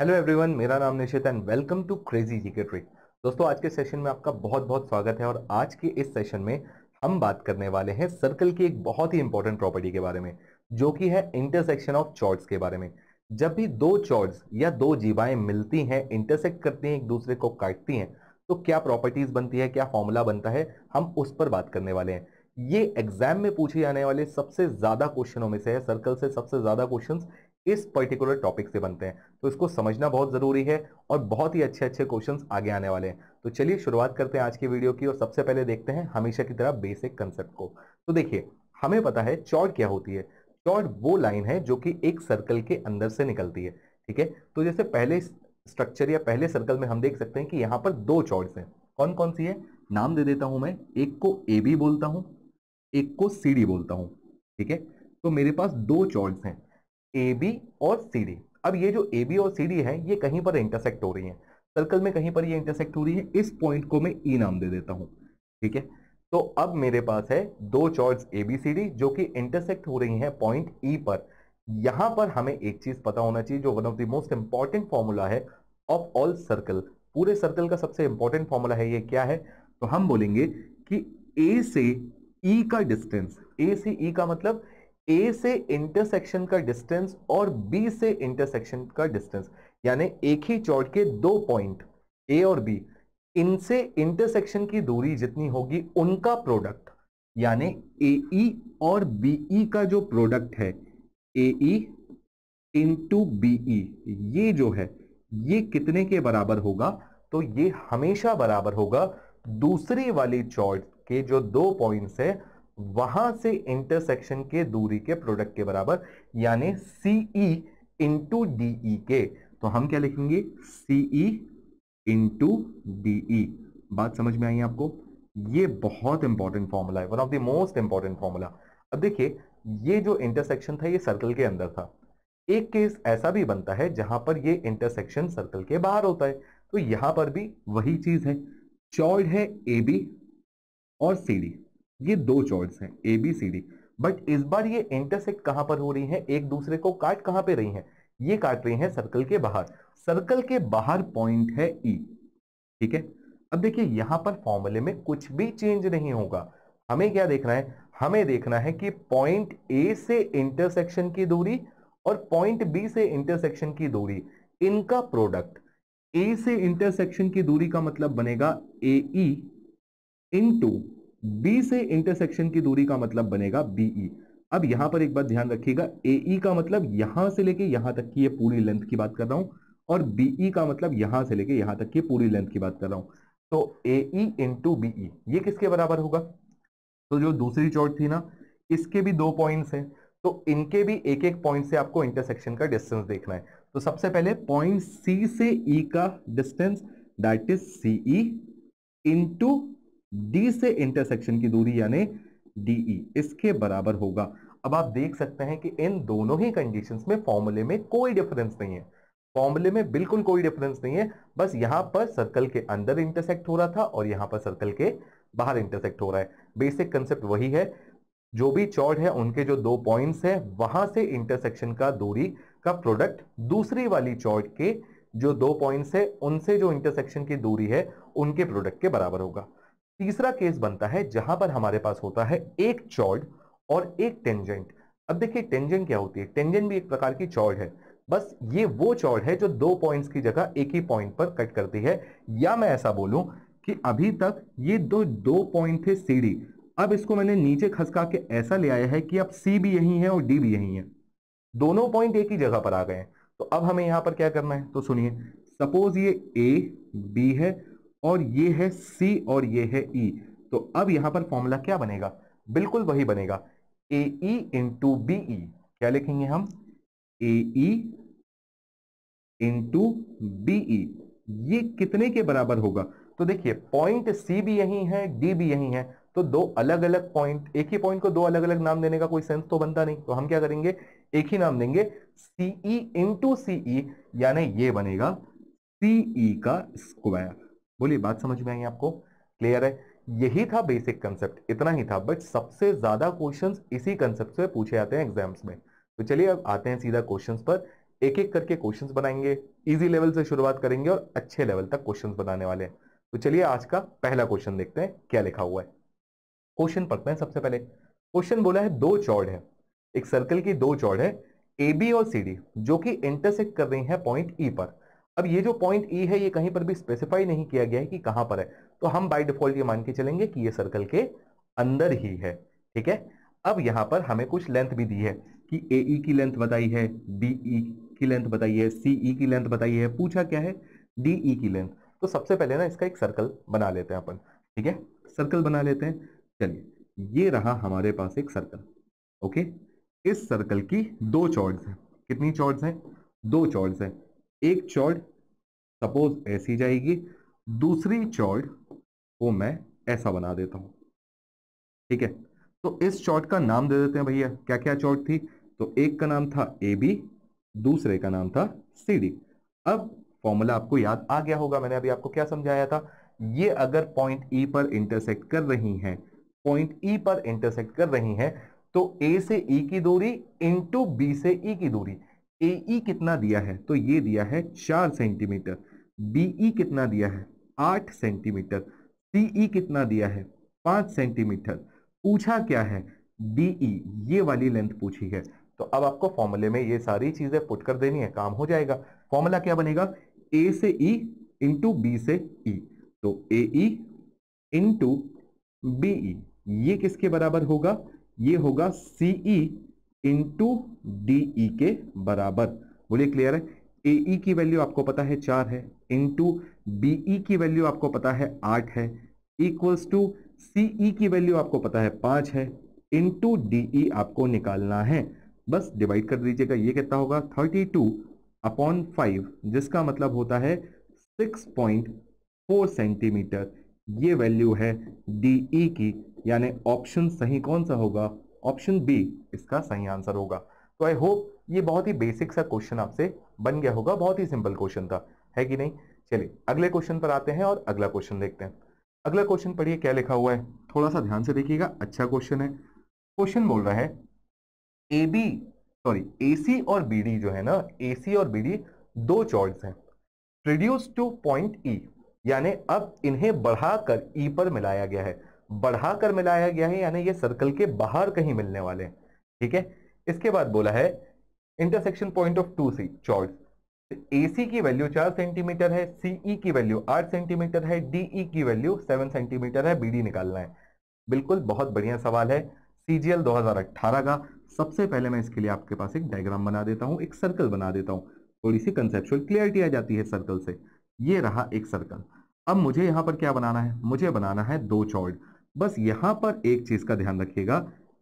Hello everyone मेरा नाम Nishit and welcome to crazy GK trick दोस्तों आज के सेशन में आपका बहुत बहुत स्वागत है और आज के इस सेशन में हम बात करने वाले हैं सर्कल की एक बहुत ही इंपॉर्टेंट प्रॉपर्टी के बारे में जो कि है इंटरसेक्शन ऑफ चॉर्ड्स के बारे में जब भी दो चॉर्ड्स या दो जीवाएं मिलती हैं इंटरसेक्ट करती हैं एक दूसरे को काटती हैं तो क्या प्रॉपर्टीज बनती है क्या फॉर्मूला बनता है हम उस पर बात करने वाले हैं ये एग्जाम में पूछे जाने वाले सबसे ज़्यादा क्वेश्चनों में से है सर्कल से सबसे ज़्यादा क्वेश्चंस इस पर्टिकुलर टॉपिक से बनते हैं तो इसको समझना बहुत ज़रूरी है और बहुत ही अच्छे अच्छे क्वेश्चन आगे आने वाले हैं तो चलिए शुरुआत करते हैं आज की वीडियो की और सबसे पहले देखते हैं हमेशा की तरह बेसिक कंसेप्ट को तो देखिए हमें पता है चौड़ क्या होती है चौड़ वो लाइन है जो कि एक सर्कल के अंदर से निकलती है ठीक है तो जैसे पहले स्ट्रक्चर या पहले सर्कल में हम देख सकते हैं कि यहाँ पर दो चौड़्स हैं कौन कौन सी है नाम दे देता हूँ मैं एक को ए बी बोलता हूँ एक को सी डी बोलता हूँ ठीक है तो मेरे पास दो चौड़्स हैं ए बी और सी डी अब ये जो ए बी और सी डी है ये कहीं पर इंटरसेक्ट हो रही है सर्कल में कहीं पर ये इंटरसेक्ट हो रही है इस पॉइंट को मैं ई e नाम दे देता हूँ ठीक है तो अब मेरे पास है दो choice A B C D जो कि इंटरसेक्ट हो रही है पॉइंट ई e पर यहां पर हमें एक चीज पता होना चाहिए जो one of the most important formula है ऑफ ऑल सर्कल पूरे सर्कल का सबसे इंपॉर्टेंट फॉर्मूला है ये क्या है तो हम बोलेंगे कि ए से ई e का डिस्टेंस ए से ई e का मतलब ए से इंटरसेक्शन का डिस्टेंस और बी से इंटरसेक्शन का डिस्टेंस यानी एक ही चौड़ के दो पॉइंट ए और बी इनसे इंटरसेक्शन की दूरी जितनी होगी उनका प्रोडक्ट यानी ए ई e और बी ई e का जो प्रोडक्ट है ए ई इंटू ई ये जो है ये कितने के बराबर होगा तो ये हमेशा बराबर होगा दूसरे वाले चौड़ के जो दो पॉइंट्स है वहां से इंटरसेक्शन के दूरी के प्रोडक्ट के बराबर यानी सीई इंटू डीई के तो हम क्या लिखेंगे सीई इंटू डीई बात समझ में आई आपको ये बहुत इंपॉर्टेंट फॉर्मूला है one of the most important formula अब देखिए ये जो इंटरसेक्शन था ये सर्कल के अंदर था एक केस ऐसा भी बनता है जहां पर ये इंटरसेक्शन सर्कल के बाहर होता है तो यहां पर भी वही चीज है चौड़ है ए बी और सी डी ये दो चॉइस हैं A B C D but इस बार ये इंटरसेक्ट कहां पर हो रही है एक दूसरे को काट कहां पे रही है ये काट रही है सर्कल के बाहर सर्कल के बाहर पॉइंट है ई e, ठीक है अब देखिए यहां पर फॉर्मूले में कुछ भी चेंज नहीं होगा हमें क्या देखना है हमें देखना है कि पॉइंट ए से इंटरसेक्शन की दूरी और पॉइंट बी से इंटरसेक्शन की दूरी इनका प्रोडक्ट ए से इंटरसेक्शन की दूरी का मतलब बनेगा ए ई इंटू बी से इंटरसेक्शन की दूरी का मतलब बनेगा बीई e. अब यहां पर एक बात ध्यान रखिएगा ए e का मतलब यहां से लेके यहां तक की ये पूरी लेंथ की बात कर रहा हूं और बीई e का मतलब यहां से लेके यहां तक की पूरी लेंथ की बात कर रहा हूं तो ए इंटू बीई ये किसके बराबर होगा तो जो दूसरी चोट थी ना इसके भी दो पॉइंट्स हैं तो इनके भी एक एक पॉइंट से आपको इंटरसेक्शन का डिस्टेंस देखना है तो सबसे पहले पॉइंट सी से ई e का distance that is C E into D से इंटरसेक्शन की दूरी यानी डीई e, इसके बराबर होगा अब आप देख सकते हैं कि इन दोनों ही कंडीशंस में फॉर्मूले में कोई डिफरेंस नहीं है फॉर्मूले में बिल्कुल कोई डिफरेंस नहीं है बस यहां पर सर्कल के अंदर इंटरसेक्ट हो रहा था और यहां पर सर्कल के बाहर इंटरसेक्ट हो रहा है बेसिक कंसेप्ट वही है जो भी चौड़ है उनके जो दो पॉइंट्स हैं वहां से इंटरसेक्शन का दूरी का प्रोडक्ट दूसरी वाली चौड़ के जो दो पॉइंट्स है उनसे जो इंटरसेक्शन की दूरी है उनके प्रोडक्ट के बराबर होगा तीसरा केस बनता है जहां पर हमारे पास होता है एक चौड़ और एक टेंजेंट अब देखिए टेंजेंट क्या होती है टेंजेंट भी एक प्रकार की चौड़ है बस ये वो चौड़ है जो दो पॉइंट्स की जगह एक ही पॉइंट पर कट करती है या मैं ऐसा बोलूं कि अभी तक ये दो दो पॉइंट थे सीडी अब इसको मैंने नीचे खसका के ऐसा ले आया है कि अब सी भी यही है और डी भी यही है दोनों पॉइंट एक ही जगह पर आ गए तो अब हमें यहाँ पर क्या करना है तो सुनिए सपोज ये ए बी है और ये है सी और ये है ई e. तो अब यहां पर फॉर्मूला क्या बनेगा बिल्कुल वही बनेगा A E into B E क्या लिखेंगे हम ए ई इंटू बी ई ये कितने के बराबर होगा तो देखिए पॉइंट सी भी यही है डी भी यही है तो दो अलग अलग पॉइंट एक ही पॉइंट को दो अलग अलग नाम देने का कोई सेंस तो बनता नहीं तो हम क्या करेंगे एक ही नाम देंगे सीई इंटू सीई यानी ये बनेगा सीई e का स्क्वायर बोलिए बात समझ में आई आपको क्लियर है यही था बेसिक कंसेप्ट इतना ही था बट सबसे ज्यादा क्वेश्चन इसी कंसेप्ट से पूछे जाते हैं एग्जाम्स में तो चलिए अब आते हैं सीधा क्वेश्चन पर एक एक करके क्वेश्चंस बनाएंगे इजी लेवल से शुरुआत करेंगे और अच्छे लेवल तक क्वेश्चंस बनाने वाले हैं तो चलिए आज का पहला क्वेश्चन देखते हैं क्या लिखा हुआ है क्वेश्चन पढ़ते हैं सबसे पहले क्वेश्चन बोला है दो चौड़ है एक सर्कल की दो चौड़ है ए बी और सी डी जो कि इंटरसेक्ट कर रही है पॉइंट ई पर अब ये जो पॉइंट ई है ये कहीं पर भी स्पेसिफाई नहीं किया गया है कि कहां पर है तो हम बाय डिफॉल्ट ये मान के चलेंगे कि ये सर्कल के अंदर ही है ठीक है अब यहां पर हमें कुछ लेंथ भी दी है कि ए ई e की लेंथ बताई है बी ई e की लेंथ बताई है सी ई e की लेंथ बताई है पूछा क्या है डी ई की लेंथ तो सबसे पहले ना इसका एक सर्कल बना लेते हैं अपन ठीक है सर्कल बना लेते हैं चलिए ये रहा हमारे पास एक सर्कल ओके इस सर्कल की दो चौड़्स हैं कितनी चौड़्स हैं दो चौड़्स हैं एक चौड़ सपोज ऐसी जाएगी दूसरी चौड़ को मैं ऐसा बना देता हूं ठीक है तो इस चौट का नाम दे देते हैं भैया क्या क्या चौट थी तो एक का नाम था ए बी दूसरे का नाम था सी डी अब फॉर्मूला आपको याद आ गया होगा मैंने अभी आपको क्या समझाया था ये अगर पॉइंट ई e पर इंटरसेक्ट कर रही हैं पॉइंट ई e पर इंटरसेक्ट कर रही हैं तो ए से ई e की दूरी इंटू बी से ई की दूरी ए ई e कितना दिया है तो ये दिया है चार सेंटीमीटर बी ई कितना दिया है आठ सेंटीमीटर सी ई कितना दिया है पाँच सेंटीमीटर पूछा क्या है डी ई e, ये वाली लेंथ पूछी है तो अब आपको फॉर्मूले में ये सारी चीज़ें पुट कर देनी है काम हो जाएगा फॉर्मूला क्या बनेगा ए से ई इंटू बी से ई e। तो ए ई इंटू बी ई ये किसके बराबर होगा ये होगा सी ई इंटू डी ई के बराबर बोलिए क्लियर है ए ई e की वैल्यू आपको पता है चार है इंटू बी ई की वैल्यू आपको पता है आठ है इक्वल्स टू सी ई की वैल्यू आपको पता है पाँच है इंटू डी ई आपको निकालना है बस डिवाइड कर दीजिएगा ये कितना होगा थर्टी टू अपॉन फाइव जिसका मतलब होता है सिक्स पॉइंट फोर सेंटीमीटर ये वैल्यू है डी ई e की यानी ऑप्शन सही कौन सा होगा ऑप्शन बी इसका सही आंसर होगा तो आई होप ये बहुत ही बेसिक सा क्वेश्चन आपसे बन गया होगा बहुत ही सिंपल क्वेश्चन था है कि नहीं चलिए अगले क्वेश्चन पर आते हैं और अगला क्वेश्चन देखते हैं अगला क्वेश्चन पढ़िए क्या लिखा हुआ है थोड़ा सा ध्यान से देखिएगा अच्छा क्वेश्चन है क्वेश्चन बोल रहा है A B sorry A C और बी डी जो है ना ए सी और बी डी दो चॉइस हैं रिड्यूस टू पॉइंट ई यानी अब इन्हें बढ़ाकर ई e पर मिलाया गया है बढ़ाकर मिलाया गया है यानी ये सर्कल के बाहर कहीं मिलने वाले हैं ठीक है इसके बाद बोला है intersection point of two C choice A C की वैल्यू चार सेंटीमीटर है सीई e की वैल्यू आठ सेंटीमीटर है डीई e की वैल्यू सेवन सेंटीमीटर है बीडी निकालना है बिल्कुल बहुत बढ़िया सवाल है सीजीएल 2018 का सबसे पहले मैं इसके लिए आपके पास एक डायग्राम बना देता हूँ एक सर्कल बना देता हूँ थोड़ी सी कंसेप्चुअल क्लियरिटी आ जाती है सर्कल से ये रहा एक सर्कल अब मुझे यहाँ पर क्या बनाना है मुझे बनाना है दो चौड़ बस यहां पर एक चीज का ध्यान रखिएगा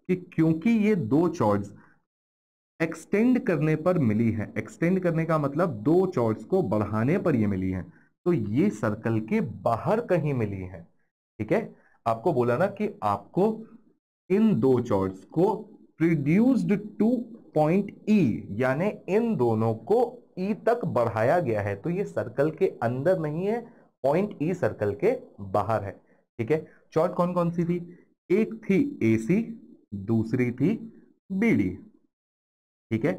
कि क्योंकि ये दो चॉर्ड्स एक्सटेंड करने पर मिली है एक्सटेंड करने का मतलब दो चॉर्ड्स को बढ़ाने पर ये मिली है तो ये सर्कल के बाहर कहीं मिली है ठीक है आपको बोला ना कि आपको इन दो चॉर्ड्स को प्रोड्यूस्ड टू पॉइंट ई यानी इन दोनों को ई e तक बढ़ाया गया है तो ये सर्कल के अंदर नहीं है पॉइंट ई सर्कल के बाहर है ठीक है चॉइस कौन कौन सी थी एक थी एसी दूसरी थी बीडी ठीक है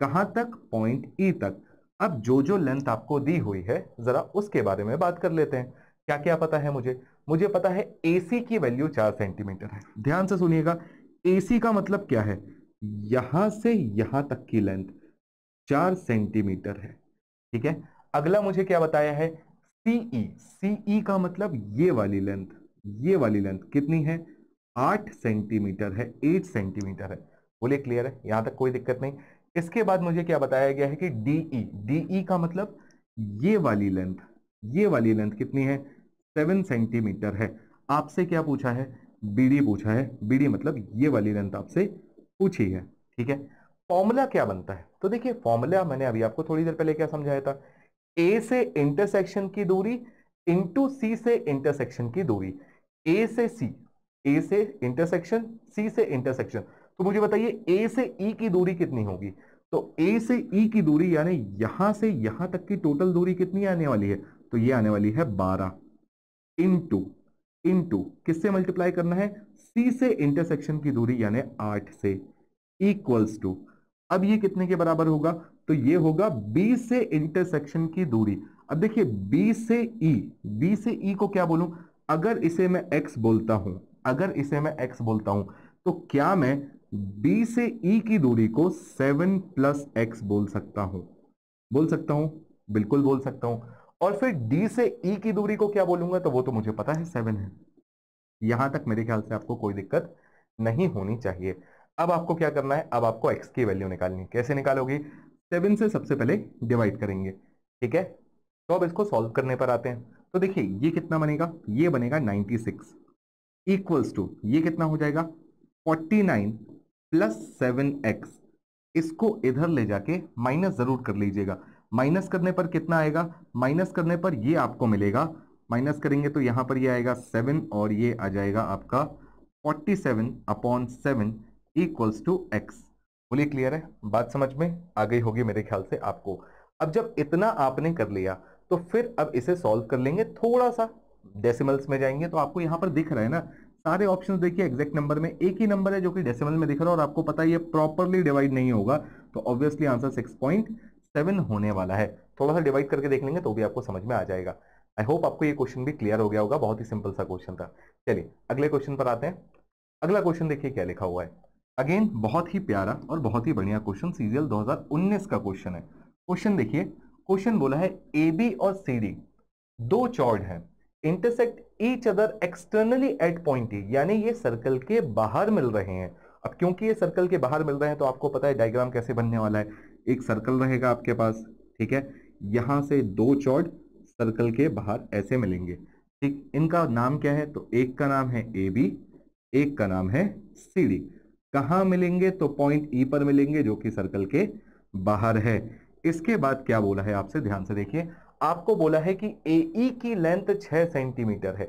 कहां तक पॉइंट ई e तक अब जो जो लेंथ आपको दी हुई है जरा उसके बारे में बात कर लेते हैं क्या क्या पता है मुझे मुझे पता है एसी की वैल्यू चार सेंटीमीटर है ध्यान से सुनिएगा एसी का मतलब क्या है यहां से यहां तक की लेंथ चार सेंटीमीटर है ठीक है अगला मुझे क्या बताया है सीई सीई e। e का मतलब ये वाली लेंथ ये वाली लेंथ कितनी है आठ सेंटीमीटर है एट सेंटीमीटर है बोले क्लियर है यहां तक कोई दिक्कत नहीं इसके बाद मुझे क्या बताया गया है कि डीई ई e, e का मतलब ये वाली लेंथ ये वाली लेंथ कितनी है सेवन सेंटीमीटर है आपसे क्या पूछा है बी पूछा है बीडी मतलब ये वाली लेंथ आपसे पूछी है ठीक है फॉर्मूला क्या बनता है तो देखिए फॉर्मूला मैंने अभी आपको थोड़ी देर पहले क्या समझाया था ए से इंटरसेक्शन की दूरी इंटू सी से इंटरसेक्शन की दूरी ए से सी ए से इंटरसेक्शन सी से इंटरसेक्शन तो मुझे बताइए ए से ई e की दूरी कितनी होगी तो ए से ई e की दूरी यानी यहां से यहां तक की टोटल दूरी कितनी आने वाली है तो ये आने वाली है बारह इंटू इंटू किससे मल्टीप्लाई करना है सी से इंटरसेक्शन की दूरी यानी आठ से इक्वल्स टू अब ये कितने के बराबर होगा तो ये होगा बी से इंटरसेक्शन की दूरी अब देखिए बी से ई e, बी से ई e को क्या बोलूं अगर इसे मैं x बोलता हूं अगर इसे मैं x बोलता हूं तो क्या मैं b से e की दूरी को 7 प्लस एक्स बोल सकता हूं बोल सकता हूं बिल्कुल बोल सकता हूं और फिर d से e की दूरी को क्या बोलूंगा तो वो तो मुझे पता है सेवन है यहां तक मेरे ख्याल से आपको कोई दिक्कत नहीं होनी चाहिए अब आपको क्या करना है अब आपको x की वैल्यू निकालनी है कैसे निकालोगे सेवन से सबसे पहले डिवाइड करेंगे ठीक है तो अब इसको सॉल्व करने पर आते हैं तो देखिए ये कितना बनेगा ये बनेगा 96 सिक्स इक्वल्स टू ये कितना हो जाएगा 49 प्लस सेवन एक्स इसको इधर ले जाके माइनस जरूर कर लीजिएगा माइनस करने पर कितना आएगा माइनस करने पर ये आपको मिलेगा माइनस करेंगे तो यहां पर ये आएगा सेवन और ये आ जाएगा आपका forty seven upon seven equals to X बोलिए क्लियर है बात समझ में आ गई होगी मेरे ख्याल से आपको अब जब इतना आपने कर लिया तो फिर अब इसे सॉल्व कर लेंगे थोड़ा सा डेसिमल्स में जाएंगे तो आपको यहां पर दिख रहा है ना सारे ऑप्शंस देखिए एग्जैक्ट नंबर में एक ही नंबर है जो कि डेसिमल में दिख रहा है और आपको पता है ये प्रॉपरली डिवाइड नहीं होगा तो obviously answer six point seven होने वाला है थोड़ा सा डिवाइड करके देख लेंगे तो भी आपको समझ में आ जाएगा आई होप आपको ये क्वेश्चन भी क्लियर हो गया होगा बहुत ही सिंपल सा क्वेश्चन था चलिए अगले क्वेश्चन पर आते हैं अगला क्वेश्चन देखिए क्या लिखा हुआ है अगेन बहुत ही प्यारा और बहुत ही बढ़िया क्वेश्चन सीजियल दो का क्वेश्चन है क्वेश्चन देखिए क्वेश्चन बोला है ए बी और सी डी दो चौड़ है intersect each other externally at point E यानी ये सर्कल के बाहर मिल रहे हैं अब क्योंकि ये सर्कल के बाहर मिल रहे हैं तो आपको पता है डायग्राम कैसे बनने वाला है एक सर्कल रहेगा आपके पास ठीक है यहां से दो चौड़ सर्कल के बाहर ऐसे मिलेंगे ठीक इनका नाम क्या है तो एक का नाम है ए बी एक का नाम है सी डी कहाँ मिलेंगे तो पॉइंट ई e पर मिलेंगे जो कि सर्कल के बाहर है इसके बाद क्या बोला है आपसे ध्यान से देखिए आपको बोला है कि ए ई e की लेंथ छह सेंटीमीटर है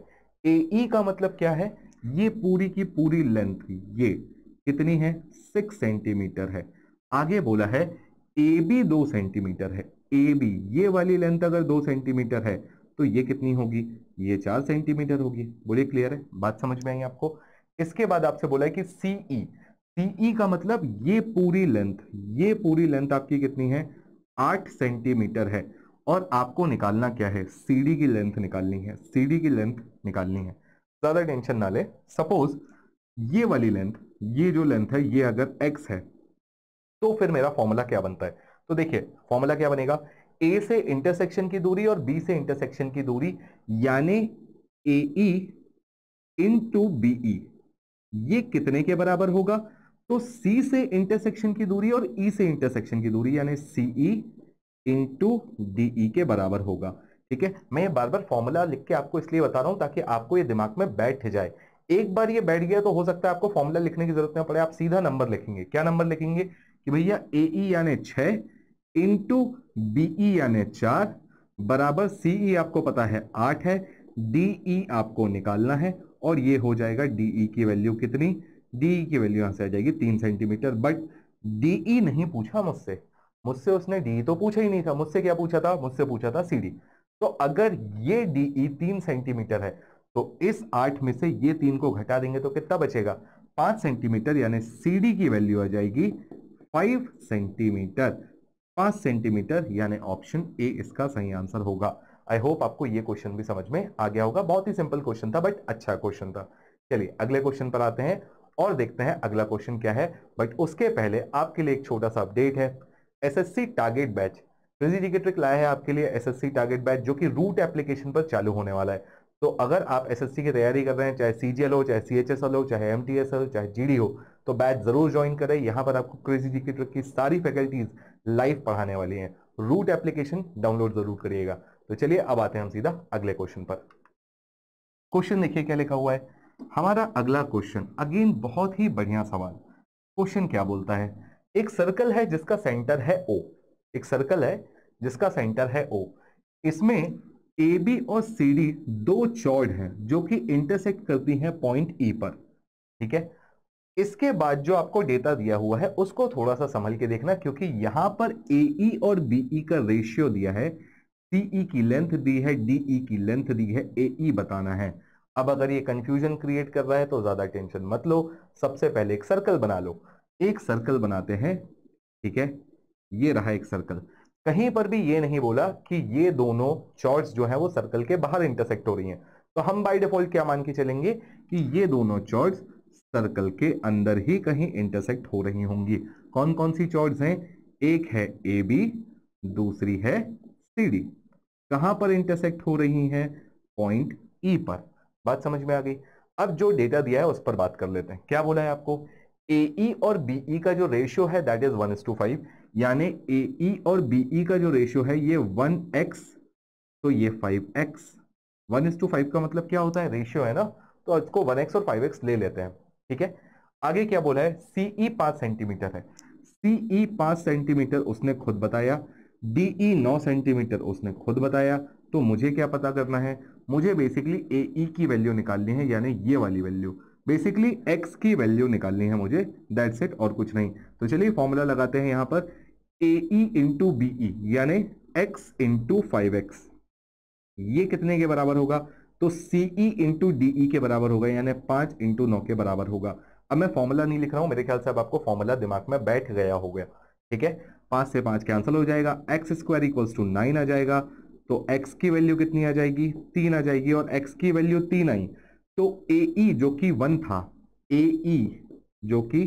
ए ई e का मतलब क्या है ये पूरी की पूरी लेंथ ये कितनी है सिक्स सेंटीमीटर है आगे बोला है ए बी दो सेंटीमीटर है ए बी ये वाली लेंथ अगर दो सेंटीमीटर है तो ये कितनी होगी ये चार सेंटीमीटर होगी बोलिए क्लियर है बात समझ में आई आपको इसके बाद आपसे बोला है कि सीई सीई e, का मतलब ये पूरी लेंथ ये पूरी लेंथ आपकी कितनी है आठ सेंटीमीटर है और आपको निकालना क्या है सीडी की लेंथ निकालनी है सीडी की लेंथ निकालनी है ज़्यादा टेंशन ना ले सपोज ये वाली लेंथ ये जो लेंथ है ये अगर एक्स है तो फिर मेरा फॉर्मूला क्या बनता है तो देखिए फॉर्मूला क्या बनेगा ए से इंटरसेक्शन की दूरी और बी से इंटरसेक्शन की दूरी यानी ए इन टू बी ई ये कितने के बराबर होगा तो C से इंटरसेक्शन की दूरी और E से इंटरसेक्शन की दूरी यानी इन इंटू डी के बराबर होगा ठीक है मैं ये बार बार फॉर्मूला लिख के आपको इसलिए बता रहा हूं ताकि आपको ये दिमाग में बैठ जाए एक बार ये बैठ गया तो हो सकता है आपको फॉर्मूला लिखने की जरूरत ना पड़े आप सीधा नंबर लिखेंगे क्या नंबर लिखेंगे कि भैया ए ई e यानी छ इंटू बी ई यानी चार बराबर सी e आपको पता है आठ है डी ई e आपको निकालना है और ये हो जाएगा डी की वैल्यू कितनी डी की वैल्यू यहाँ से आ जाएगी तीन सेंटीमीटर बट डी नहीं पूछा मुझसे मुझसे उसने डी e तो पूछा ही नहीं था मुझसे क्या पूछा था मुझसे पूछा था सी तो अगर ये डी e तीन सेंटीमीटर है तो इस आठ में से ये तीन को घटा देंगे तो कितना बचेगा पांच सेंटीमीटर यानी सी की वैल्यू आ जाएगी फाइव सेंटीमीटर पांच सेंटीमीटर यानी ऑप्शन ए इसका सही आंसर होगा आई होप आपको ये क्वेश्चन भी समझ में आ गया होगा बहुत ही सिंपल क्वेश्चन था बट अच्छा क्वेश्चन था चलिए अगले क्वेश्चन पर आते हैं और देखते हैं अगला क्वेश्चन क्या है बट उसके पहले आपके लिए एक छोटा सा अपडेट है SSC target batch crazy trick लाया है आपके लिए एसएससी टारगेट बैच जो कि रूट एप्लीकेशन पर चालू होने वाला है तो अगर आप एसएससी की तैयारी कर रहे हैं चाहे सीजीएल हो चाहे सीएचएसएल हो चाहे एमटीएसएल हो चाहे जीडी हो तो बैच जरूर ज्वाइन करें यहाँ पर आपको क्रेजी जीके ट्रिक की सारी फैकल्टीज लाइव पढ़ाने वाली हैं रूट एप्लीकेशन डाउनलोड जरूर करिएगा तो चलिए अब आते हैं हम सीधा अगले क्वेश्चन पर क्वेश्चन देखिए क्या लिखा हुआ है हमारा अगला क्वेश्चन अगेन बहुत ही बढ़िया सवाल क्वेश्चन क्या बोलता है एक सर्कल है जिसका सेंटर है ओ एक सर्कल है जिसका सेंटर है ओ इसमें ए बी और सी डी दो चौड़ हैं जो कि इंटरसेक्ट करती हैं पॉइंट ई e पर ठीक है इसके बाद जो आपको डेटा दिया हुआ है उसको थोड़ा सा संभल के देखना क्योंकि यहां पर ए ई e और बी ई e का रेशियो दिया है सीई की लेंथ दी है डी ई की लेंथ दी है ए ई बताना है अब अगर ये कंफ्यूजन क्रिएट कर रहा है तो ज़्यादा टेंशन मत लो सबसे पहले एक सर्कल बना लो एक सर्कल बनाते हैं ठीक है ये रहा एक सर्कल कहीं पर भी ये नहीं बोला कि ये दोनों चॉर्ट्स जो है वो सर्कल के बाहर इंटरसेक्ट हो रही हैं तो हम बाय डिफॉल्ट क्या मान के चलेंगे कि ये दोनों चॉर्ट्स सर्कल के अंदर ही कहीं इंटरसेक्ट हो रही होंगी कौन कौन सी चॉर्ट्स हैं एक है ए बी दूसरी है सी डी कहाँ पर इंटरसेक्ट हो रही है पॉइंट ई e पर बात समझ में आ गई अब जो डेटा दिया है उस पर बात कर लेते हैं क्या बोला है आपको ए ई e और बी ई e का जो रेशियो है that is one is to five यानी ए ई e और बी ई का जो रेशियो है ये वन एक्स तो ये five X one is to five का मतलब क्या होता है रेशियो है ना तो इसको वन एक्स और फाइव एक्स ले लेते हैं ठीक है आगे क्या बोला है सी ई पाँच सेंटीमीटर है सी ई पाँच सेंटीमीटर उसने खुद बताया डी ई नौ सेंटीमीटर उसने खुद बताया तो मुझे क्या पता करना है मुझे बेसिकली ए ई की वैल्यू निकालनी है यानी ये वाली वैल्यू बेसिकली एक्स की वैल्यू निकालनी है मुझे दैट सेट और कुछ नहीं तो चलिए फॉर्मूला लगाते हैं यहाँ पर A E into B E यानी एक्स इंटू फाइव एक्स ये कितने के बराबर होगा तो सी ई इंटू डी ई के बराबर होगा यानी पाँच इंटू नौ के बराबर होगा अब मैं फॉर्मूला नहीं लिख रहा हूँ मेरे ख्याल से अब आपको फॉर्मूला दिमाग में बैठ गया हो गया ठीक है पाँच से पाँच कैंसिल हो जाएगा X square equals to nine आ जाएगा तो x की वैल्यू कितनी आ जाएगी तीन आ जाएगी और x की वैल्यू तीन आई तो ए e जो कि वन था ए e जो कि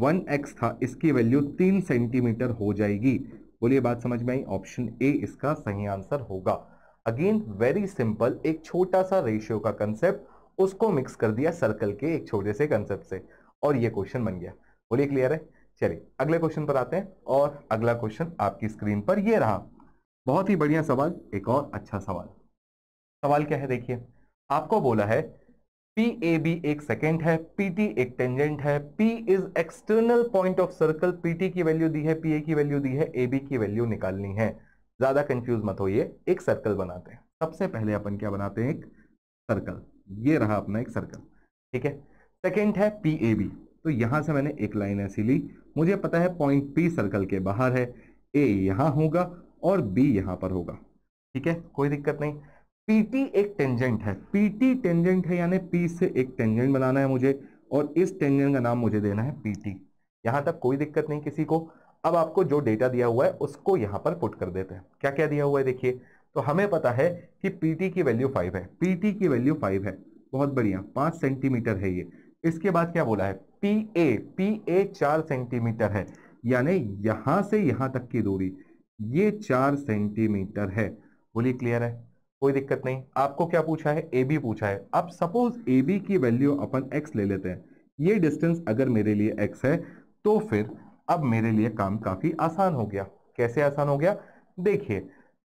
वन एक्स था इसकी वैल्यू तीन सेंटीमीटर हो जाएगी बोलिए बात समझ में आई ऑप्शन ए इसका सही आंसर होगा अगेन वेरी सिंपल एक छोटा सा रेशियो का कंसेप्ट उसको मिक्स कर दिया सर्कल के एक छोटे से कंसेप्ट से और ये क्वेश्चन बन गया बोलिए क्लियर है चलिए अगले क्वेश्चन पर आते हैं और अगला क्वेश्चन आपकी स्क्रीन पर ये रहा बहुत ही बढ़िया सवाल एक और अच्छा सवाल सवाल क्या है देखिए आपको बोला है पी ए बी एक सेकेंड है पी टी एक टेंजेंट है P is external point of circle P T की वैल्यू दी है पी ए की वैल्यू दी है ए बी की वैल्यू निकालनी है ज्यादा कंफ्यूज मत होइए एक सर्कल बनाते हैं सबसे पहले अपन क्या बनाते हैं एक सर्कल ये रहा अपना एक सर्कल ठीक है सेकेंड है पी ए बी तो यहां से मैंने एक लाइन ऐसी ली मुझे पता है पॉइंट पी सर्कल के बाहर है ए यहां होगा और बी यहां पर होगा ठीक है कोई दिक्कत नहीं पीटी एक टेंजेंट है पीटी टेंजेंट है यानी पी से एक टेंजेंट बनाना है मुझे और इस टेंजेंट का नाम मुझे देना है पीटी यहां तक कोई दिक्कत नहीं किसी को अब आपको जो डेटा दिया हुआ है उसको यहां पर पुट कर देते हैं क्या क्या दिया हुआ है देखिए तो हमें पता है कि पीटी की वैल्यू फाइव है पीटी की वैल्यू फाइव है बहुत बढ़िया पांच सेंटीमीटर है ये इसके बाद क्या बोला है पी ए पी ए चार सेंटीमीटर है यानी यहां से यहां तक की दूरी ये चार सेंटीमीटर है बोलिए क्लियर है कोई दिक्कत नहीं आपको क्या पूछा है ए बी पूछा है अब सपोज ए बी की वैल्यू अपन एक्स ले लेते हैं ये डिस्टेंस अगर मेरे लिए एक्स है तो फिर अब मेरे लिए काम काफ़ी आसान हो गया कैसे आसान हो गया देखिए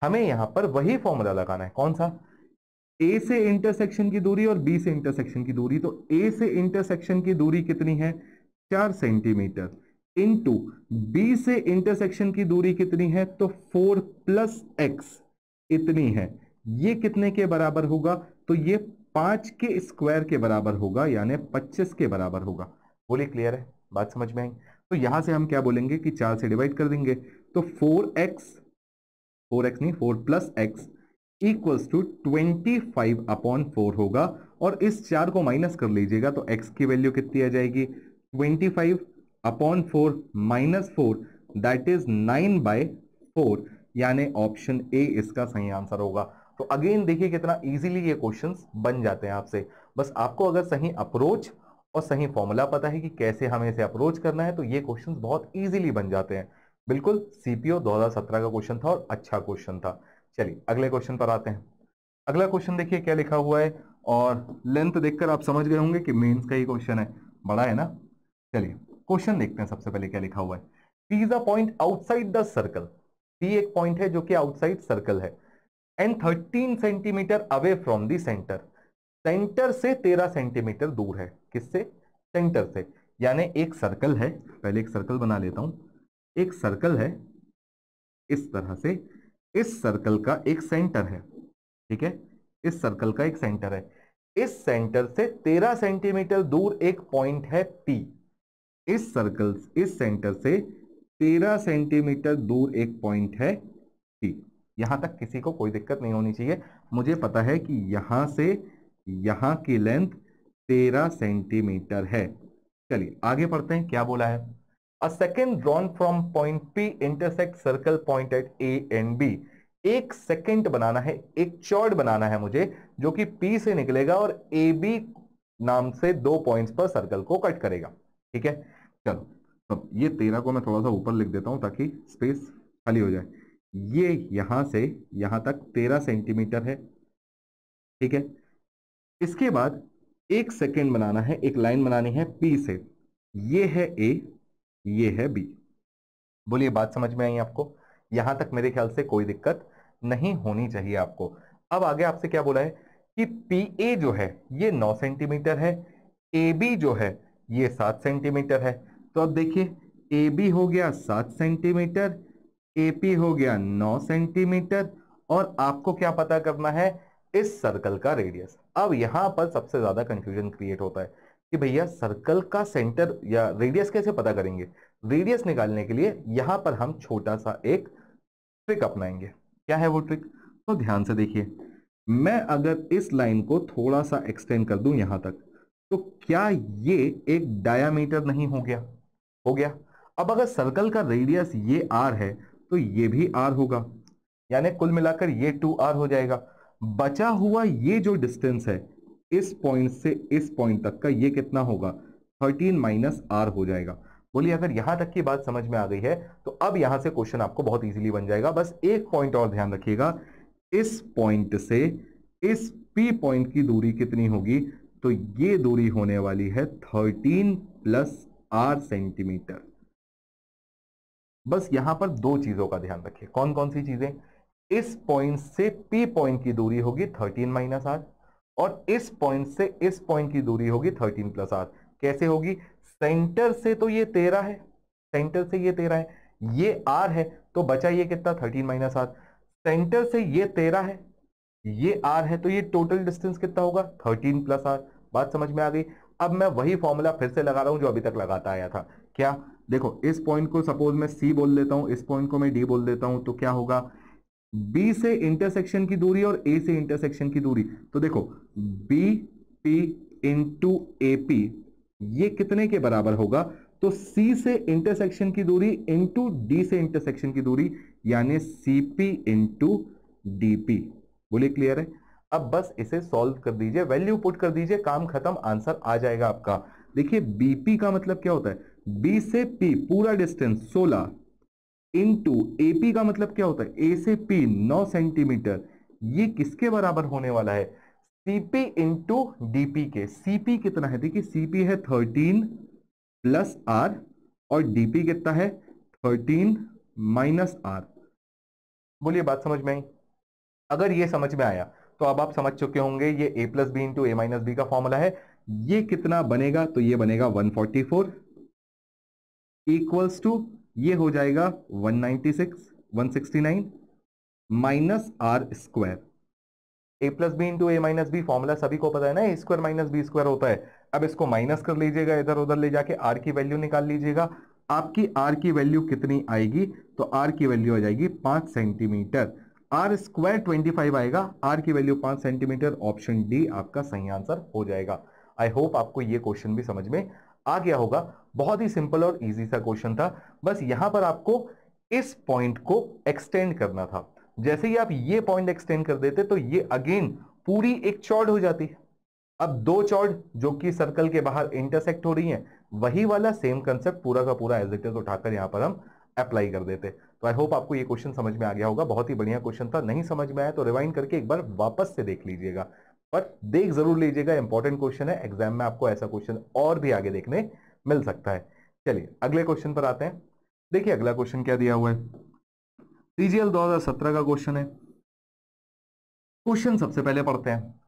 हमें यहां पर वही फॉर्मूला लगाना है कौन सा ए से इंटरसेक्शन की दूरी और बी से इंटरसेक्शन की दूरी तो ए से इंटरसेक्शन की दूरी कितनी है चार सेंटीमीटर इंटू बी से इंटरसेक्शन की दूरी कितनी है तो फोर प्लस एक्स इतनी है ये कितने के बराबर होगा तो ये पांच के स्क्वायर के बराबर होगा यानी पच्चीस के बराबर होगा बोले क्लियर है बात समझ में आई तो यहां से हम क्या बोलेंगे कि चार से डिवाइड कर देंगे तो फोर एक्स फोर एक्स नहीं four plus X equals to twenty five upon four होगा और इस चार को माइनस कर लीजिएगा तो एक्स की वैल्यू कितनी आ जाएगी twenty five upon four minus four that is nine by four यानी ऑप्शन ए इसका सही आंसर होगा तो अगेन देखिए कितना इजीली ये क्वेश्चंस बन जाते हैं आपसे बस आपको अगर सही अप्रोच और सही फॉर्मूला पता है कि कैसे हमें इसे अप्रोच करना है तो ये क्वेश्चंस बहुत इजीली बन जाते हैं बिल्कुल सीपीओ 2017 का क्वेश्चन था और अच्छा क्वेश्चन था चलिए अगले क्वेश्चन पर आते हैं अगला क्वेश्चन देखिए क्या लिखा हुआ है और लेंथ देखकर आप समझ गए होंगे कि मेन्स का ही क्वेश्चन है बड़ा है ना चलिए क्वेश्चन देखते हैं सबसे पहले क्या लिखा हुआ है P is a point outside the circle P एक पॉइंट है जो कि आउटसाइड सर्कल है and thirteen centimetre away from the centre centre से तेरह सेंटीमीटर दूर है किससे सेंटर से यानी एक सर्कल है पहले एक सर्कल बना लेता हूं एक सर्कल है इस तरह से इस सर्कल का एक सेंटर है ठीक है इस सर्कल का एक सेंटर है इस सेंटर से तेरह सेंटीमीटर दूर एक पॉइंट है पी इस सर्कल इस सेंटर से तेरह सेंटीमीटर दूर एक पॉइंट है टी यहां तक किसी को कोई दिक्कत नहीं होनी चाहिए मुझे पता है कि यहां से यहां की लेंथ तेरह सेंटीमीटर है चलिए आगे पढ़ते हैं क्या बोला है a secant drawn from point P intersect circle point at A and B एक सेकेंड बनाना है एक चौड़ बनाना है मुझे जो कि पी से निकलेगा और ए बी नाम से दो पॉइंट्स पर सर्कल को कट करेगा ठीक है चलो तो ये तेरह को मैं थोड़ा सा ऊपर लिख देता हूँ ताकि स्पेस खाली हो जाए ये यहाँ से यहाँ तक तेरह सेंटीमीटर है ठीक है इसके बाद एक सेकेंड बनाना है एक लाइन बनानी है पी से ये है ए ये है बी बोलिए बात समझ में आई आपको यहां तक मेरे ख्याल से कोई दिक्कत नहीं होनी चाहिए आपको अब आगे आपसे क्या बोला है कि पी ए जो है ये 9 सेंटीमीटर है ए बी जो है ये सात सेंटीमीटर है तो अब देखिए ए बी हो गया सात सेंटीमीटर ए पी हो गया नौ सेंटीमीटर और आपको क्या पता करना है इस सर्कल का रेडियस अब यहां पर सबसे ज़्यादा कंफ्यूजन क्रिएट होता है कि भैया सर्कल का सेंटर या रेडियस कैसे पता करेंगे रेडियस निकालने के लिए यहां पर हम छोटा सा एक ट्रिक अपनाएंगे क्या है वो ट्रिक तो ध्यान से देखिए मैं अगर इस लाइन को थोड़ा सा एक्सटेंड कर दूं यहां तक तो क्या ये एक डायामीटर नहीं हो गया हो गया अब अगर सर्कल का रेडियस ये आर है तो ये भी आर होगा यानी कुल मिलाकर ये टू आर हो जाएगा बचा हुआ ये जो डिस्टेंस है इस पॉइंट से इस पॉइंट तक का ये कितना होगा थर्टीन माइनस आर हो जाएगा बोलिए अगर यहां तक की बात समझ में आ गई है तो अब यहां से क्वेश्चन आपको बहुत इजीली बन जाएगा बस एक पॉइंट और ध्यान रखिएगा इस पॉइंट से इस पी पॉइंट की दूरी कितनी होगी तो ये दूरी होने वाली है थर्टीन प्लस आर सेंटीमीटर बस यहां पर दो चीजों का ध्यान रखिए कौन कौन सी चीजें इस पॉइंट से पी पॉइंट की दूरी होगी थर्टीन माइनस आर और इस पॉइंट से इस पॉइंट की दूरी होगी थर्टीन प्लस आर कैसे होगी सेंटर से तो ये तेरह है सेंटर से ये तेरह है ये आर है तो बचा ये कितना थर्टीन माइनस आर सेंटर से ये तेरह है ये आर है तो ये टोटल डिस्टेंस कितना होगा थर्टीन प्लस आर बात समझ में आ गई अब मैं वही फॉर्मूला फिर से लगा रहा हूं जो अभी तक लगाता आया था क्या देखो इस पॉइंट को सपोज मैं सी बोल देता हूं इस पॉइंट को मैं डी बोल देता हूं तो क्या होगा बी से इंटरसेक्शन की दूरी और ए से इंटरसेक्शन की दूरी तो देखो B P into A P ये कितने के बराबर होगा तो सी से इंटरसेक्शन की दूरी इंटू डी से इंटरसेक्शन की दूरी यानी C P into D P बोलिए क्लियर है अब बस इसे सॉल्व कर दीजिए वैल्यू पुट कर दीजिए काम खत्म आंसर आ जाएगा आपका देखिए बीपी का मतलब क्या होता है बी से पी पूरा डिस्टेंस 16 इनटू एपी का मतलब क्या होता है ए से पी 9 सेंटीमीटर ये किसके बराबर होने वाला है सीपी इंटू डीपी के सीपी कितना है देखिए सीपी है 13 प्लस आर और डीपी कितना है 13 माइनस आर बोलिए बात समझ में आई अगर ये समझ में आया तो अब आप समझ चुके होंगे ये A plus B into A minus B का फॉर्मूला है ये कितना बनेगा तो ये बनेगा 144 फोर्टी फोर इक्वल्स टू ये हो जाएगा 196 169 minus R square A plus B into A minus B formula सभी को पता है ना A square minus B square होता है अब इसको माइनस कर लीजिएगा इधर उधर ले जाके आर की वैल्यू निकाल लीजिएगा आपकी आर की वैल्यू कितनी आएगी तो आर की वैल्यू आ जाएगी पांच centimetre R square twenty five आएगा आर की वैल्यू पांच सेंटीमीटर ऑप्शन डी आपका सही आंसर हो जाएगा आई होप आपको ये क्वेश्चन भी समझ में आ गया होगा बहुत ही सिंपल और इजी सा क्वेश्चन था बस यहां पर आपको इस पॉइंट को एक्सटेंड करना था जैसे ही आप ये पॉइंट एक्सटेंड कर देते तो ये अगेन पूरी एक चौड़ हो जाती अब दो चौड़ जो कि सर्कल के बाहर इंटरसेक्ट हो रही है वही वाला सेम कंसेप्ट पूरा का पूरा एज इट इज उठाकर यहां पर हम अप्लाई कर देते तो आई होप आपको ये क्वेश्चन समझ में आ गया होगा बहुत ही बढ़िया क्वेश्चन था नहीं समझ में आया तो रिवाइंड करके एक बार वापस से देख लीजिएगा बट देख जरूर लीजिएगा इंपॉर्टेंट क्वेश्चन है एग्जाम में आपको ऐसा क्वेश्चन और भी आगे देखने मिल सकता है चलिए अगले क्वेश्चन पर आते हैं देखिए अगला क्वेश्चन क्या दिया हुआ है सीजीएल 2017 का क्वेश्चन है क्वेश्चन सबसे पहले पढ़ते हैं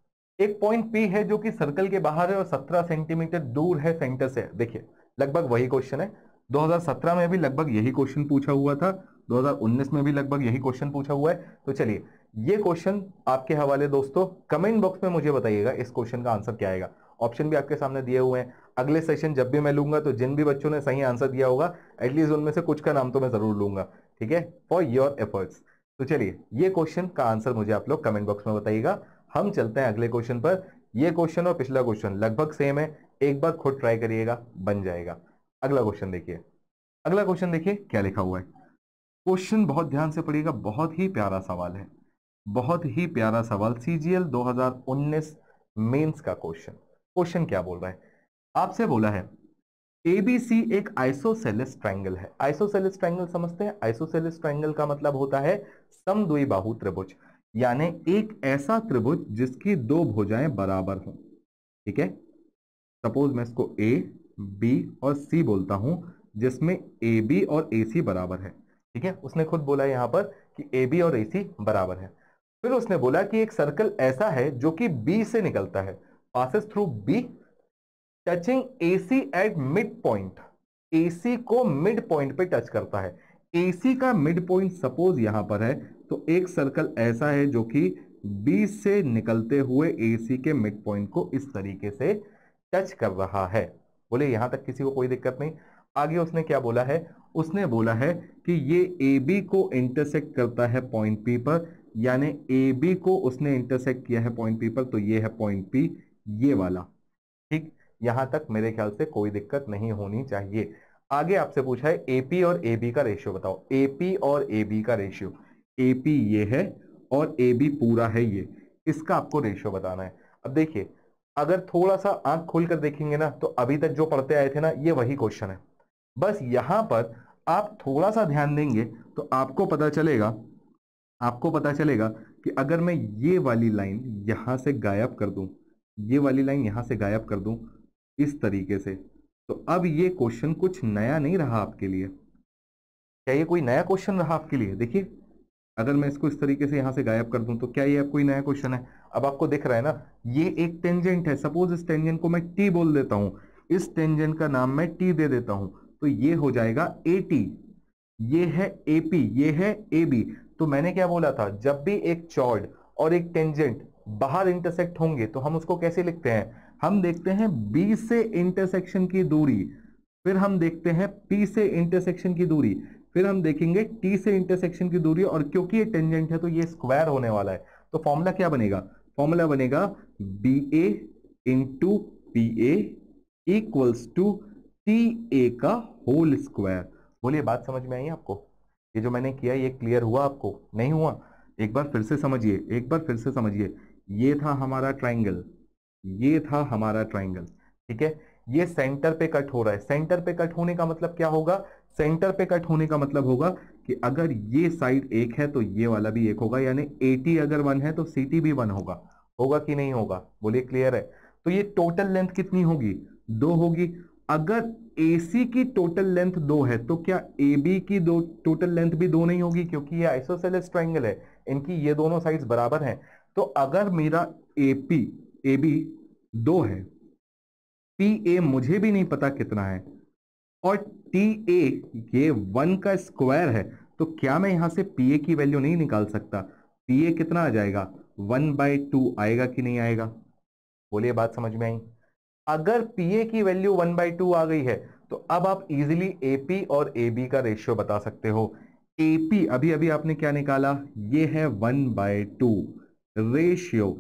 एक पॉइंट पी है जो कि सर्कल के बाहर है और 17 सेंटीमीटर दूर है सेंटर से देखिए लगभग वही क्वेश्चन है 2017 में भी लगभग यही क्वेश्चन पूछा हुआ था 2019 में भी लगभग यही क्वेश्चन पूछा हुआ है तो चलिए ये क्वेश्चन आपके हवाले दोस्तों कमेंट बॉक्स में मुझे बताइएगा इस क्वेश्चन का आंसर क्या आएगा ऑप्शन भी आपके सामने दिए हुए हैं अगले सेशन जब भी मैं लूंगा तो जिन भी बच्चों ने सही आंसर दिया होगा एटलीस्ट उनमें से कुछ का नाम तो मैं जरूर लूंगा ठीक है फॉर योर एफर्ट्स तो चलिए ये क्वेश्चन का आंसर मुझे आप लोग कमेंट बॉक्स में बताइएगा हम चलते हैं अगले क्वेश्चन पर ये क्वेश्चन और पिछला क्वेश्चन लगभग सेम है एक बार खुद ट्राई करिएगा बन जाएगा अगला क्वेश्चन देखिए अगला क्वेश्चन देखिए क्या लिखा हुआ है क्वेश्चन बहुत ध्यान से पढ़िएगा बहुत ही प्यारा सवाल है बहुत ही प्यारा सवाल सी जी एल मेंस का क्वेश्चन क्वेश्चन क्या बोल रहा है आपसे बोला है एबीसी एक आइसोसेलिस ट्रायंगल है आइसोसेलिस ट्रायंगल समझते हैं आइसोसेलिस ट्रायंगल का मतलब होता है समद्वी बाहु त्रिभुज यानी एक ऐसा त्रिभुज जिसकी दो भुजाएं बराबर हो ठीक है सपोज मैं इसको ए बी और सी बोलता हूं जिसमें ए बी और ए सी बराबर है ठीक है उसने खुद बोला यहां पर कि ए बी और ए सी बराबर है फिर उसने बोला कि एक सर्कल ऐसा है जो कि बी से निकलता है passes through B touching A C at mid point A C को मिड पॉइंट पे टच करता है ए सी का मिड पॉइंट सपोज यहां पर है तो एक सर्कल ऐसा है जो कि बी से निकलते हुए ए सी के मिड पॉइंट को इस तरीके से टच कर रहा है बोले यहां तक किसी को कोई दिक्कत नहीं आगे उसने क्या बोला है उसने बोला है कि ये ए बी को इंटरसेक्ट करता है पॉइंट पी पर यानी ए बी को उसने इंटरसेक्ट किया है पॉइंट पी पर तो ये है पॉइंट पी ये वाला ठीक यहाँ तक मेरे ख्याल से कोई दिक्कत नहीं होनी चाहिए आगे आपसे पूछा है ए और ए बी का रेशियो बताओ एपी और ए बी का रेशियो ए ये है और ए बी पूरा है ये इसका आपको रेशियो बताना है अब देखिए अगर थोड़ा सा आंख खोल कर देखेंगे ना तो अभी तक जो पढ़ते आए थे ना ये वही क्वेश्चन है बस यहाँ पर आप थोड़ा सा ध्यान देंगे तो आपको पता चलेगा आपको पता चलेगा कि अगर मैं ये वाली लाइन यहां से गायब कर दू ये वाली लाइन यहां से गायब कर दू इस तरीके से तो अब ये क्वेश्चन कुछ नया नहीं रहा आपके लिए क्या ये कोई नया क्वेश्चन रहा आपके लिए देखिए अगर मैं इसको इस तरीके से यहाँ से गायब कर दूं तो क्या ये कोई नया क्वेश्चन है अब आपको दिख रहा है ना ये एक टेंजेंट है सपोज इस टेंजेंट को मैं टी बोल देता हूँ इस टेंजेंट का नाम मैं टी दे देता हूँ तो ये हो जाएगा ए टी ये है ए पी ये है ए बी तो मैंने क्या बोला था जब भी एक चौड़ और एक टेंजेंट बाहर इंटरसेक्ट होंगे तो हम उसको कैसे लिखते हैं हम देखते हैं बी से इंटरसेक्शन की दूरी फिर हम देखते हैं पी से इंटरसेक्शन की दूरी फिर हम देखेंगे टी से इंटरसेक्शन की दूरी और क्योंकि ये टेंजेंट है तो ये स्क्वायर होने वाला है तो फॉर्मूला क्या बनेगा फॉर्मूला बनेगा B A into P equals to T A का होल स्क्वायर बोलिए बात समझ में आई आपको ये जो मैंने किया ये क्लियर हुआ आपको नहीं हुआ एक बार फिर से समझिए एक बार फिर से समझिए ये था हमारा ट्राइंगल ये था हमारा ट्राइंगल ठीक है ये सेंटर पे कट हो रहा है सेंटर पे कट होने का मतलब क्या होगा सेंटर पे कट होने का मतलब होगा कि अगर ये साइड एक है तो ये वाला भी एक होगा यानी एटी अगर वन है तो सी भी वन होगा होगा कि नहीं होगा बोलिए क्लियर है तो ये टोटल लेंथ कितनी होगी दो होगी अगर ए की टोटल लेंथ दो है तो क्या ए की दो टोटल लेंथ भी दो नहीं होगी क्योंकि ये आइसोसेलेस ट्राइंगल है इनकी ये दोनों साइड्स बराबर हैं तो अगर मेरा ए पी ए बी दो है पी ए मुझे भी नहीं पता कितना है और टी ए ये वन का स्क्वायर है तो क्या मैं यहाँ से पी ए की वैल्यू नहीं निकाल सकता पी ए कितना आ जाएगा वन बाई टू आएगा कि नहीं आएगा बोलिए बात समझ में आई अगर पी ए की वैल्यू वन बाई टू आ गई है तो अब आप इजिली ए पी और ए बी का रेशियो बता सकते हो ए पी अभी अभी आपने क्या निकाला ये है one by two ratio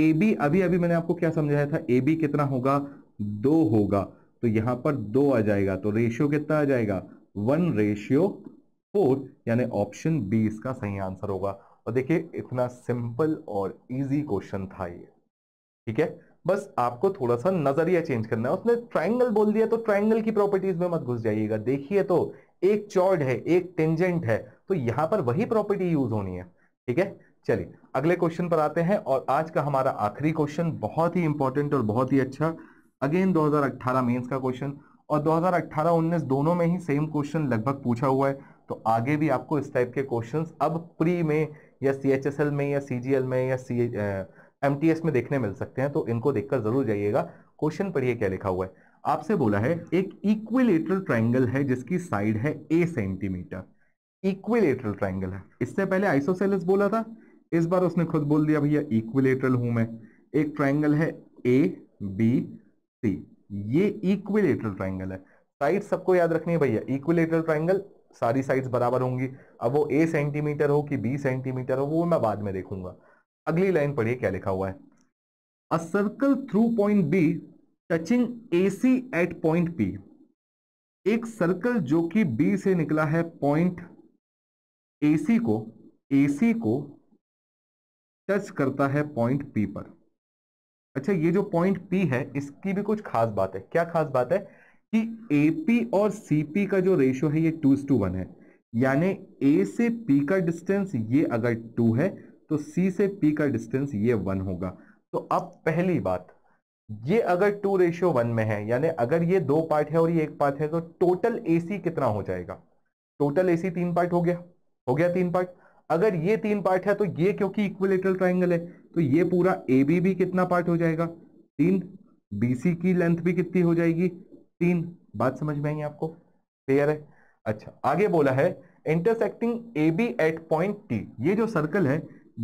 A B अभी अभी मैंने आपको क्या समझाया था ए बी कितना होगा दो होगा तो यहां पर दो आ जाएगा तो रेशियो कितना आ जाएगा वन रेशियो फोर यानी ऑप्शन बी इसका सही आंसर होगा और देखिए इतना सिंपल और इजी क्वेश्चन था ये ठीक है बस आपको थोड़ा सा नजरिया चेंज करना है उसने ट्राइंगल बोल दिया तो ट्राइंगल की प्रॉपर्टीज में मत घुस जाइएगा देखिए तो एक चौड़ है एक टेंजेंट है तो यहां पर वही प्रॉपर्टी यूज होनी है ठीक है चलिए अगले क्वेश्चन पर आते हैं और आज का हमारा आखिरी क्वेश्चन बहुत ही इंपॉर्टेंट और बहुत ही अच्छा अगेन 2018 मेंस का क्वेश्चन और 2018-19 दोनों में ही सेम क्वेश्चन लगभग पूछा हुआ है तो आगे भी आपको इस टाइप के क्वेश्चंस अब प्री में या सी में या सी में या सी एम में देखने मिल सकते हैं तो इनको देखकर जरूर जाइएगा क्वेश्चन पढ़िए क्या लिखा हुआ है आपसे बोला है एक इक्विलेटरल ट्राइंगल है जिसकी साइड है ए सेंटीमीटर इक्विलेटरल ट्राइंगल है इससे पहले आइसोसेलिस बोला था इस बार उसने खुद बोल दिया भैया इक्विलेटरल हूं मैं एक ट्राइंगल है ए बी सी ये इक्विलेटरल ट्राइंगल है साइड सबको याद रखनी है भैया इक्विलेटरल ट्राइंगल सारी साइड्स बराबर होंगी अब वो ए सेंटीमीटर हो कि बी सेंटीमीटर हो वो मैं बाद में देखूंगा अगली लाइन पढ़िए क्या लिखा हुआ है a circle through point B touching A C at point P एक सर्कल जो कि बी से निकला है पॉइंट ए सी को ए सी को टच करता है पॉइंट पी पर अच्छा ये जो पॉइंट पी है इसकी भी कुछ खास बात है क्या खास बात है कि ए और सी का जो रेशियो है ये टू टू वन है यानी ए से पी का डिस्टेंस ये अगर टू है तो सी से पी का डिस्टेंस ये वन होगा तो अब पहली बात ये अगर टू रेशियो वन में है यानी अगर ये दो पार्ट है और ये एक पार्ट है तो टोटल ए सी कितना हो जाएगा टोटल ए सी तीन पार्ट हो गया हो गया तीन पार्ट अगर ये तीन पार्ट है तो ये क्योंकि इक्विलेटरल ट्राइंगल है तो ये पूरा ए बी भी कितना पार्ट हो जाएगा तीन बी सी की लेंथ भी कितनी हो जाएगी तीन बात समझ में आई आपको क्लियर है अच्छा आगे बोला है intersecting A B at point T ये जो सर्कल है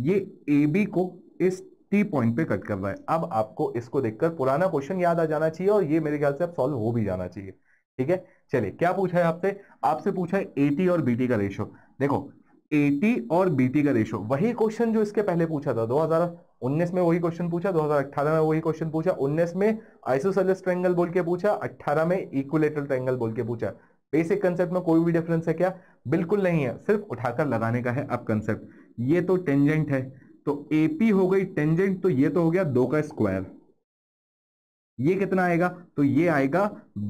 ये ए बी को इस टी पॉइंट पे कट कर रहा है अब आपको इसको देखकर पुराना क्वेश्चन याद आ जाना चाहिए और ये मेरे ख्याल से अब सॉल्व हो भी जाना चाहिए ठीक है चलिए क्या पूछा है आपसे आपसे पूछा है ए टी और बी टी का रेशियो देखो एटी और बीटी का रेशो वही क्वेश्चन जो इसके पहले पूछा था 2019 में वही क्वेश्चन पूछा 2018 में वही क्वेश्चन पूछा 19 में आइसोसेलिस ट्रायंगल बोल के पूछा 18 में इक्विलेटरल ट्रायंगल बोल के पूछा बेसिक कंसेप्ट में कोई भी डिफरेंस है क्या बिल्कुल नहीं है सिर्फ उठाकर लगाने का है अब कंसेप्ट ये तो टेंजेंट है तो एपी हो गई टेंजेंट तो ये तो हो गया दो का स्क्वायर ये कितना आएगा तो ये आएगा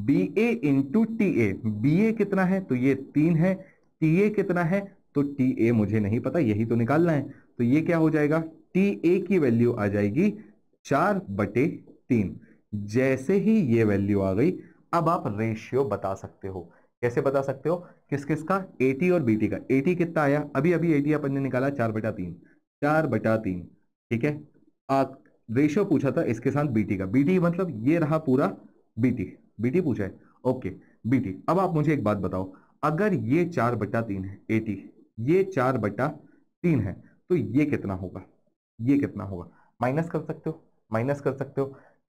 B A into T A B A कितना है तो ये तीन है टी ए कितना है तो टी ए मुझे नहीं पता यही तो निकालना है तो ये क्या हो जाएगा टी ए की वैल्यू आ जाएगी चार बटे तीन जैसे ही ये वैल्यू आ गई अब आप रेशियो बता सकते हो कैसे बता सकते हो किस किस का एटी और बीटी का एटी कितना आया अभी अभी एटी अपन ने निकाला चार बटा तीन चार बटा तीन ठीक है रेशियो पूछा था इसके साथ बीटी का बीटी मतलब ये रहा पूरा बी बीटी पूछा है ओके बीटी अब आप मुझे एक बात बताओ अगर ये चार बटा तीन है एटी ये चार बटा तीन है तो ये कितना होगा ये कितना होगा माइनस कर सकते हो माइनस कर सकते हो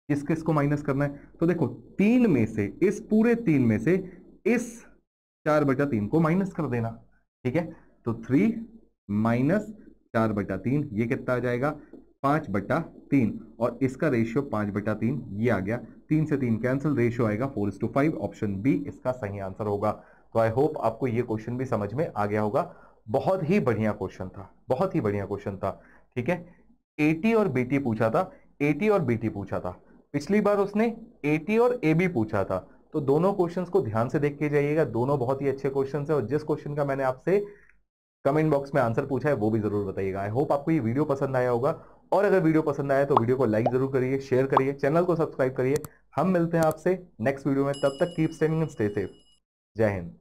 किस किस को माइनस करना है तो देखो तीन में से इस पूरे तीन में से इस चार बटा तीन को माइनस कर देना ठीक है तो थ्री माइनस चार बटा तीन ये कितना आ जाएगा पांच बटा तीन और इसका रेशियो पांच बटा तीन ये आ गया तीन से तीन कैंसिल रेशियो आएगा four is to five option B इसका सही आंसर होगा तो आई होप आपको ये क्वेश्चन भी समझ में आ गया होगा बहुत ही बढ़िया क्वेश्चन था बहुत ही बढ़िया क्वेश्चन था ठीक है एटी और बीटी पूछा था एटी और बीटी पूछा था पिछली बार उसने एटी और ए पूछा था तो दोनों क्वेश्चंस को ध्यान से देख के जाइएगा दोनों बहुत ही अच्छे क्वेश्चन है और जिस क्वेश्चन का मैंने आपसे कमेंट बॉक्स में आंसर पूछा है वो भी जरूर बताइएगा आई होप आपको ये वीडियो पसंद आया होगा और अगर वीडियो पसंद आया तो वीडियो को लाइक जरूर करिए शेयर करिए चैनल को सब्सक्राइब करिए हम मिलते हैं आपसे नेक्स्ट वीडियो में तब तक कीप स्टेंडिंग स्टे सेफ जय हिंद